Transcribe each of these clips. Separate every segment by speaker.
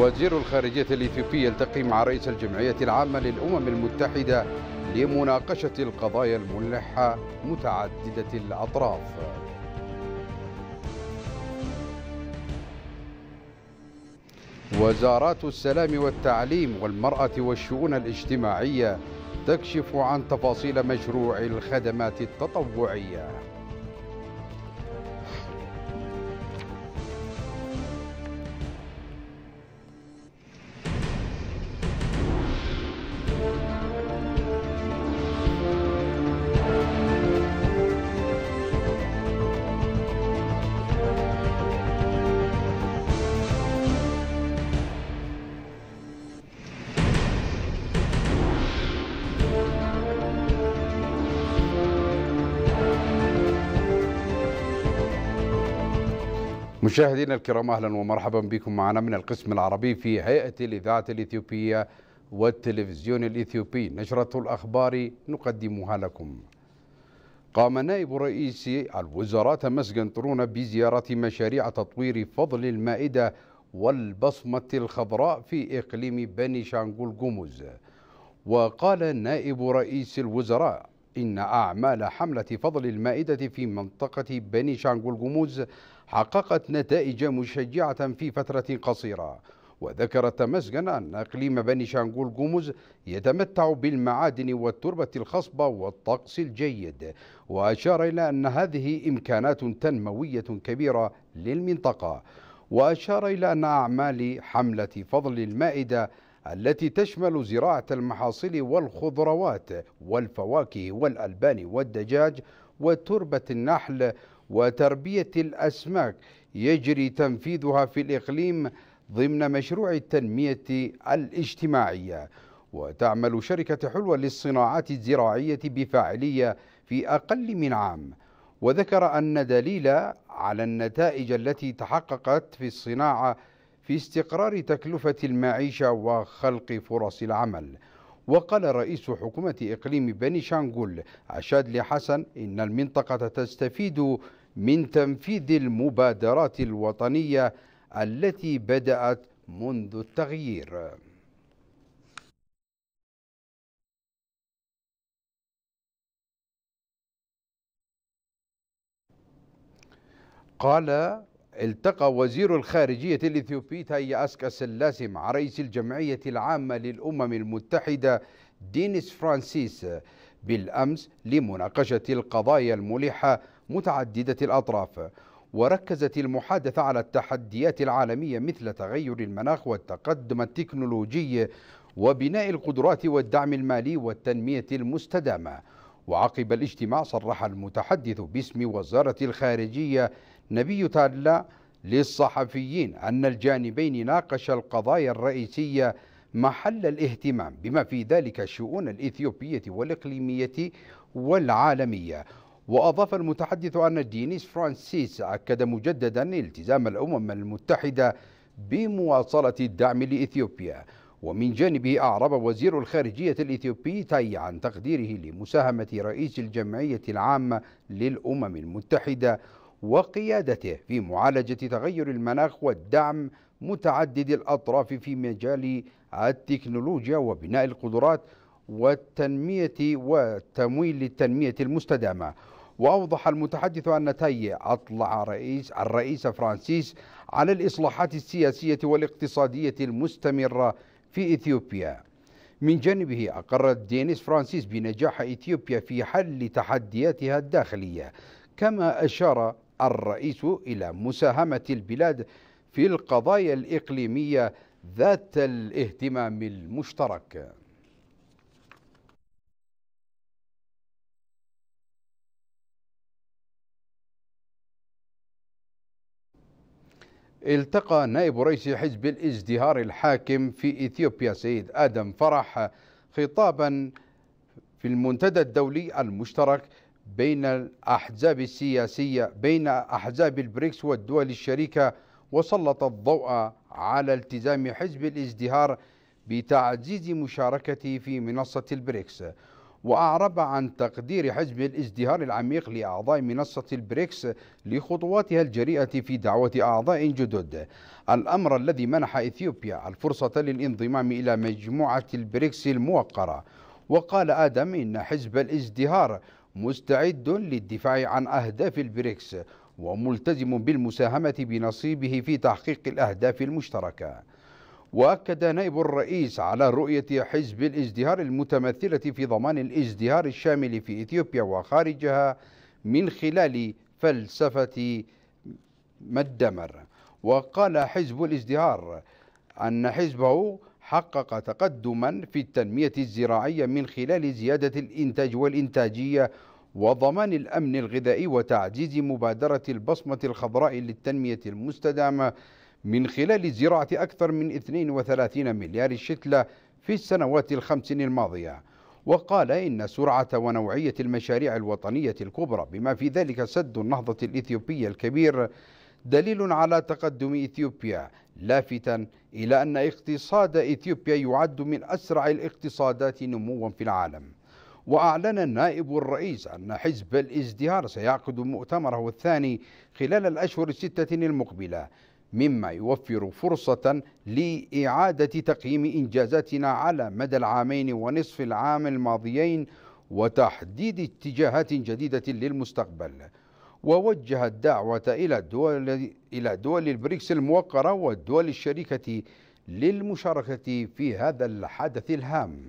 Speaker 1: وزير الخارجية الإثيوبي يلتقي مع رئيس الجمعية العامة للأمم المتحدة لمناقشة القضايا الملحة متعددة الأطراف وزارات السلام والتعليم والمرأة والشؤون الاجتماعية تكشف عن تفاصيل مشروع الخدمات التطوعيه مشاهدينا الكرام اهلا ومرحبا بكم معنا من القسم العربي في هيئه الاذاعه الاثيوبيه والتلفزيون الاثيوبي نشره الاخبار نقدمها لكم. قام نائب رئيس الوزراء تمسك جنطرون بزياره مشاريع تطوير فضل المائده والبصمه الخضراء في اقليم بني شانغول جوموز. وقال نائب رئيس الوزراء إن أعمال حملة فضل المائدة في منطقة بني شانغول جموز حققت نتائج مشجعة في فترة قصيرة وذكر تمزجا أن إقليم بني شانغول جوموز يتمتع بالمعادن والتربة الخصبة والطقس الجيد وأشار إلى أن هذه إمكانات تنموية كبيرة للمنطقة وأشار إلى أن أعمال حملة فضل المائدة التي تشمل زراعة المحاصيل والخضروات والفواكه والألبان والدجاج وتربة النحل وتربية الأسماك يجري تنفيذها في الإقليم ضمن مشروع التنمية الاجتماعية وتعمل شركة حلوة للصناعات الزراعية بفاعلية في أقل من عام وذكر أن دليل على النتائج التي تحققت في الصناعة في استقرار تكلفة المعيشة وخلق فرص العمل وقال رئيس حكومة إقليم بني شانغول عشاد لحسن إن المنطقة تستفيد من تنفيذ المبادرات الوطنية التي بدأت منذ التغيير قال التقى وزير الخارجية الإثيوبي تاي أسكا سلاسي مع رئيس الجمعية العامة للأمم المتحدة دينيس فرانسيس بالأمس لمناقشة القضايا الملحة متعددة الأطراف وركزت المحادثة على التحديات العالمية مثل تغير المناخ والتقدم التكنولوجي وبناء القدرات والدعم المالي والتنمية المستدامة وعقب الاجتماع صرح المتحدث باسم وزارة الخارجية نبي تالا للصحفيين أن الجانبين ناقشا القضايا الرئيسية محل الاهتمام بما في ذلك الشؤون الإثيوبية والإقليمية والعالمية وأضاف المتحدث أن دينيس فرانسيس أكد مجددا التزام الأمم المتحدة بمواصلة الدعم لإثيوبيا ومن جانبه أعرب وزير الخارجية الإثيوبي تاي عن تقديره لمساهمة رئيس الجمعية العامة للأمم المتحدة وقيادته في معالجة تغير المناخ والدعم متعدد الأطراف في مجال التكنولوجيا وبناء القدرات والتنمية وتمويل التنمية المستدامة وأوضح المتحدث أن تاي أطلع رئيس الرئيس فرانسيس على الإصلاحات السياسية والاقتصادية المستمرة في إثيوبيا من جانبه أقرت دينيس فرانسيس بنجاح إثيوبيا في حل تحدياتها الداخلية كما أشار الرئيس إلى مساهمة البلاد في القضايا الإقليمية ذات الاهتمام المشترك التقى نائب رئيس حزب الازدهار الحاكم في إثيوبيا سيد آدم فرح خطابا في المنتدى الدولي المشترك بين الأحزاب السياسية بين أحزاب البريكس والدول الشريكة وسلط الضوء على التزام حزب الازدهار بتعزيز مشاركته في منصة البريكس وأعرب عن تقدير حجم الازدهار العميق لأعضاء منصة البريكس لخطواتها الجريئة في دعوة أعضاء جدد الأمر الذي منح إثيوبيا الفرصة للانضمام إلى مجموعة البريكس الموقرة وقال آدم إن حزب الازدهار مستعد للدفاع عن أهداف البريكس وملتزم بالمساهمة بنصيبه في تحقيق الأهداف المشتركة وأكد نائب الرئيس على رؤية حزب الازدهار المتمثلة في ضمان الازدهار الشامل في إثيوبيا وخارجها من خلال فلسفة مدمر وقال حزب الازدهار أن حزبه حقق تقدما في التنمية الزراعية من خلال زيادة الإنتاج والإنتاجية وضمان الأمن الغذائي وتعزيز مبادرة البصمة الخضراء للتنمية المستدامة من خلال زراعة أكثر من 32 مليار شتلة في السنوات الخمس الماضية وقال إن سرعة ونوعية المشاريع الوطنية الكبرى بما في ذلك سد النهضة الإثيوبية الكبير دليل على تقدم إثيوبيا لافتا إلى أن اقتصاد إثيوبيا يعد من أسرع الاقتصادات نموا في العالم وأعلن النائب الرئيس أن حزب الازدهار سيعقد مؤتمره الثاني خلال الأشهر الستة المقبلة مما يوفر فرصة لإعادة تقييم إنجازاتنا على مدى العامين ونصف العام الماضيين وتحديد اتجاهات جديدة للمستقبل ووجه الدعوة إلى دول, إلى دول البريكس الموقرة والدول الشريكة للمشاركة في هذا الحدث الهام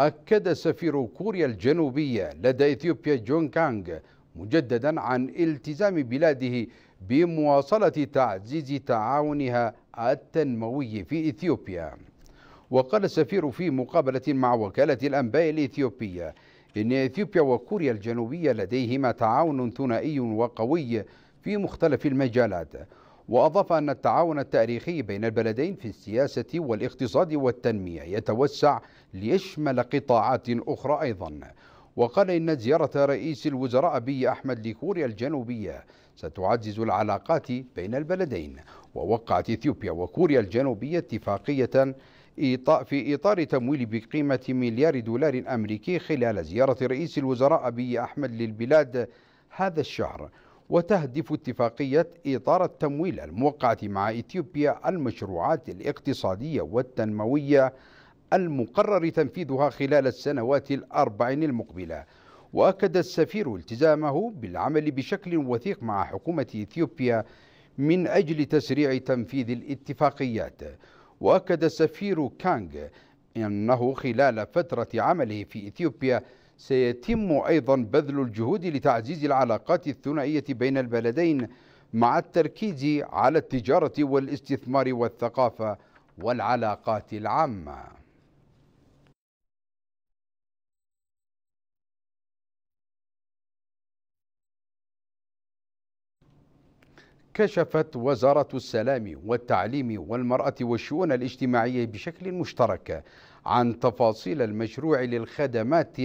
Speaker 1: أكد سفير كوريا الجنوبية لدى إثيوبيا جون كانغ مجددا عن التزام بلاده بمواصلة تعزيز تعاونها التنموي في إثيوبيا وقال السفير في مقابلة مع وكالة الأنباء الإثيوبية إن إثيوبيا وكوريا الجنوبية لديهما تعاون ثنائي وقوي في مختلف المجالات وأضاف أن التعاون التاريخي بين البلدين في السياسة والاقتصاد والتنمية يتوسع ليشمل قطاعات أخرى أيضا وقال إن زيارة رئيس الوزراء بي أحمد لكوريا الجنوبية ستعزز العلاقات بين البلدين ووقعت إثيوبيا وكوريا الجنوبية اتفاقية في إطار تمويل بقيمة مليار دولار أمريكي خلال زيارة رئيس الوزراء بي أحمد للبلاد هذا الشهر وتهدف اتفاقية إطار التمويل الموقعة مع إثيوبيا المشروعات الاقتصادية والتنموية المقرر تنفيذها خلال السنوات الأربعين المقبلة وأكد السفير التزامه بالعمل بشكل وثيق مع حكومة إثيوبيا من أجل تسريع تنفيذ الاتفاقيات وأكد السفير كانغ أنه خلال فترة عمله في إثيوبيا سيتم أيضا بذل الجهود لتعزيز العلاقات الثنائية بين البلدين مع التركيز على التجارة والاستثمار والثقافة والعلاقات العامة كشفت وزارة السلام والتعليم والمرأة والشؤون الاجتماعية بشكل مشترك عن تفاصيل المشروع للخدمات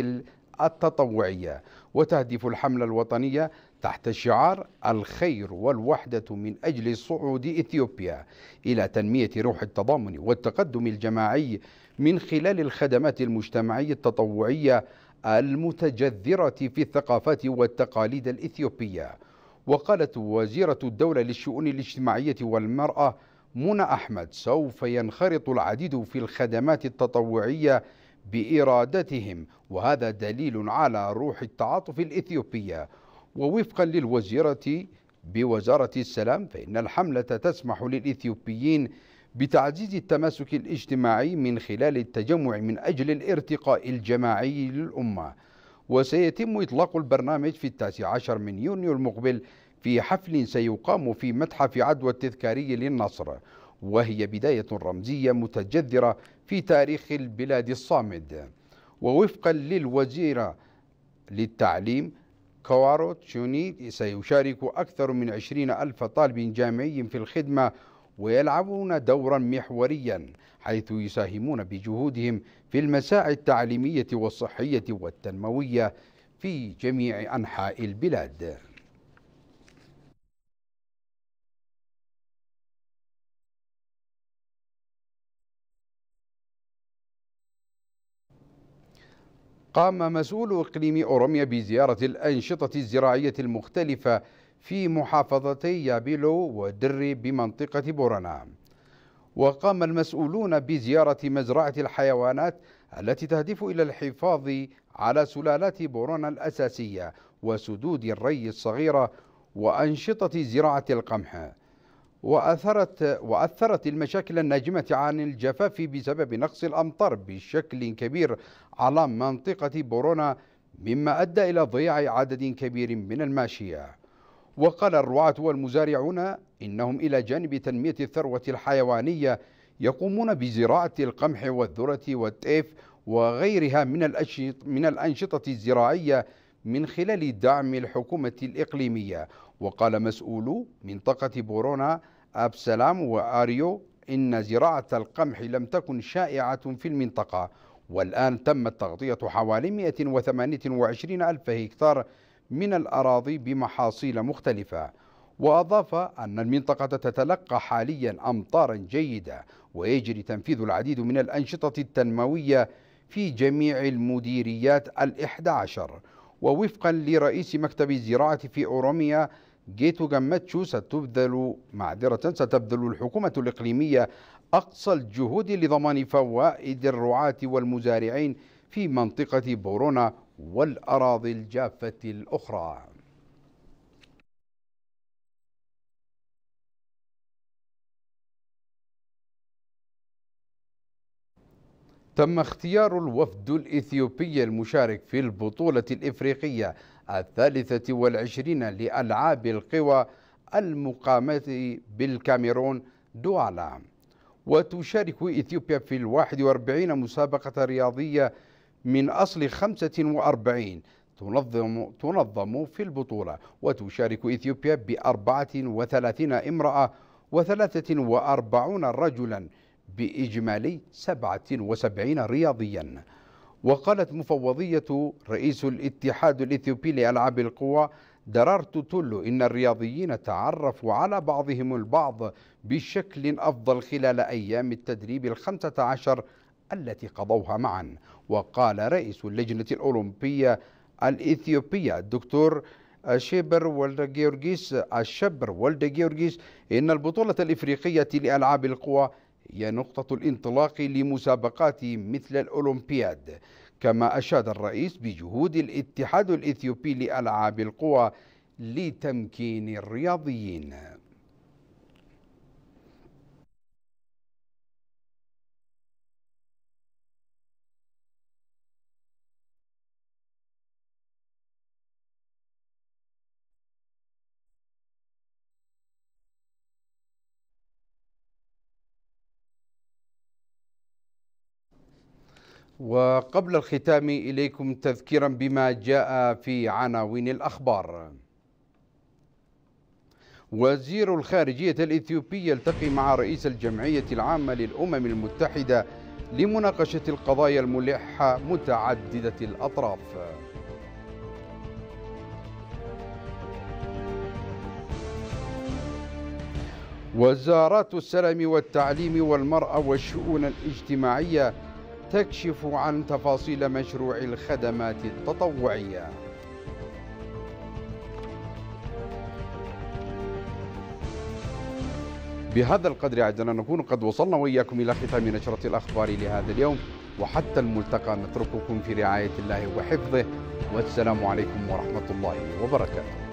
Speaker 1: التطوعية وتهدف الحملة الوطنية تحت شعار الخير والوحدة من أجل صعود إثيوبيا إلى تنمية روح التضامن والتقدم الجماعي من خلال الخدمات المجتمعية التطوعية المتجذرة في الثقافات والتقاليد الإثيوبية وقالت وزيرة الدولة للشؤون الاجتماعية والمرأة منى أحمد سوف ينخرط العديد في الخدمات التطوعية بإرادتهم وهذا دليل على روح التعاطف الإثيوبية ووفقا للوزيرة بوزارة السلام فإن الحملة تسمح للإثيوبيين بتعزيز التماسك الاجتماعي من خلال التجمع من أجل الارتقاء الجماعي للأمة وسيتم إطلاق البرنامج في التاسع عشر من يونيو المقبل في حفل سيقام في متحف عدوى التذكاري للنصر وهي بداية رمزية متجذرة في تاريخ البلاد الصامد ووفقا للوزيرة للتعليم كوارو تشوني سيشارك أكثر من 20 ألف طالب جامعي في الخدمة ويلعبون دورا محوريا حيث يساهمون بجهودهم في المساعي التعليمية والصحية والتنموية في جميع أنحاء البلاد قام مسؤول إقليم أوروميا بزيارة الأنشطة الزراعية المختلفة في محافظتي يابيلو ودري بمنطقة بورانا وقام المسؤولون بزيارة مزرعة الحيوانات التي تهدف إلى الحفاظ على سلالات بورونا الأساسية وسدود الري الصغيرة وأنشطة زراعة القمح وأثرت وأثرت المشاكل الناجمة عن الجفاف بسبب نقص الأمطار بشكل كبير على منطقة بورونا مما أدى إلى ضياع عدد كبير من الماشية وقال الرعاة والمزارعون إنهم إلى جانب تنمية الثروة الحيوانية يقومون بزراعة القمح والذرة والتيف وغيرها من, من الأنشطة الزراعية من خلال دعم الحكومة الإقليمية وقال مسؤول منطقة بورونا أبسلام وآريو إن زراعة القمح لم تكن شائعة في المنطقة والآن تمت تغطية حوالي 128 ألف هكتار من الأراضي بمحاصيل مختلفة وأضاف أن المنطقة تتلقى حاليا أمطارا جيدة ويجري تنفيذ العديد من الأنشطة التنموية في جميع المديريات الإحدى عشر ووفقا لرئيس مكتب الزراعة في أوروميا جيتو جاماتشو ستبذل معذرة ستبذل الحكومة الإقليمية أقصى الجهود لضمان فوائد الرعاة والمزارعين في منطقة بورونا والأراضي الجافة الأخرى تم اختيار الوفد الإثيوبي المشارك في البطولة الإفريقية الثالثة والعشرين لألعاب القوى المقامة بالكاميرون دوالا وتشارك إثيوبيا في الواحد واربعين مسابقة رياضية من أصل خمسة وأربعين تنظم, تنظم في البطولة وتشارك إثيوبيا بأربعة وثلاثين امرأة وثلاثة وأربعون رجلا بإجمالي سبعة وسبعين رياضيا وقالت مفوضية رئيس الاتحاد الإثيوبي لألعاب القوى دررت تولو إن الرياضيين تعرفوا على بعضهم البعض بشكل أفضل خلال أيام التدريب الخمسة عشر التي قضوها معا وقال رئيس اللجنة الأولمبية الإثيوبية الدكتور شيبر ولد جيورجيس الشبر ولد جيورجيس إن البطولة الإفريقية لألعاب القوى هي نقطة الانطلاق لمسابقات مثل الأولمبياد كما أشاد الرئيس بجهود الاتحاد الإثيوبي لألعاب القوى لتمكين الرياضيين وقبل الختام إليكم تذكيرا بما جاء في عناوين الأخبار وزير الخارجية الإثيوبي يلتقي مع رئيس الجمعية العامة للأمم المتحدة لمناقشة القضايا الملحة متعددة الأطراف وزارات السلام والتعليم والمرأة والشؤون الاجتماعية تكشف عن تفاصيل مشروع الخدمات التطوعية بهذا القدر أعزائنا نكون قد وصلنا وإياكم إلى ختام نشرة الأخبار لهذا اليوم وحتى الملتقى نترككم في رعاية الله وحفظه والسلام عليكم ورحمة الله وبركاته